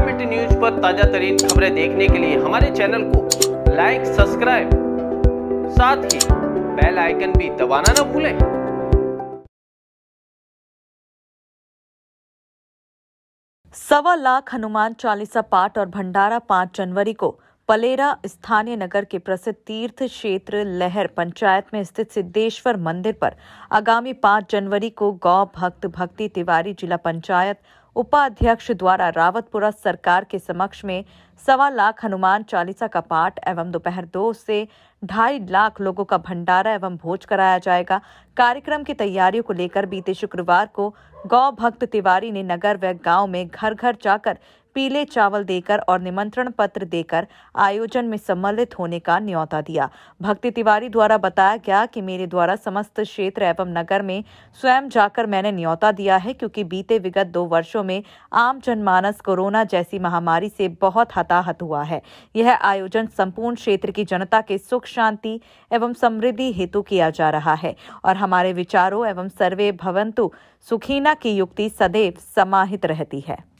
मिट्टी न्यूज पर ताजा तरीन खबरें देखने के लिए हमारे चैनल को लाइक सब्सक्राइब साथ ही बेल आइकन भी दबाना ना भूलें सवा लाख हनुमान चालीसा पाठ और भंडारा पांच जनवरी को पलेरा स्थानीय नगर के प्रसिद्ध तीर्थ क्षेत्र लहर पंचायत में स्थित सिद्धेश्वर मंदिर पर आगामी पांच जनवरी को गौ भक्त भक्ति तिवारी जिला पंचायत उपाध्यक्ष द्वारा रावतपुरा सरकार के समक्ष में सवा लाख हनुमान चालीसा का पाठ एवं दोपहर दो से ढाई लाख लोगों का भंडारा एवं भोज कराया जाएगा कार्यक्रम की तैयारियों को लेकर बीते शुक्रवार को गौ भक्त तिवारी ने नगर व गांव में घर घर जाकर पीले चावल देकर और निमंत्रण पत्र देकर आयोजन में सम्मिलित होने का न्यौता दिया भक्ति तिवारी द्वारा बताया गया कि मेरे द्वारा समस्त क्षेत्र एवं नगर में स्वयं जाकर मैंने न्यौता दिया है क्योंकि बीते विगत दो वर्षों में आम जनमानस कोरोना जैसी महामारी से बहुत हताहत हुआ है यह आयोजन संपूर्ण क्षेत्र की जनता के सुख शांति एवं समृद्धि हेतु किया जा रहा है और हमारे विचारों एवं सर्वे भवंतु सुखीना की युक्ति सदैव समाहित रहती है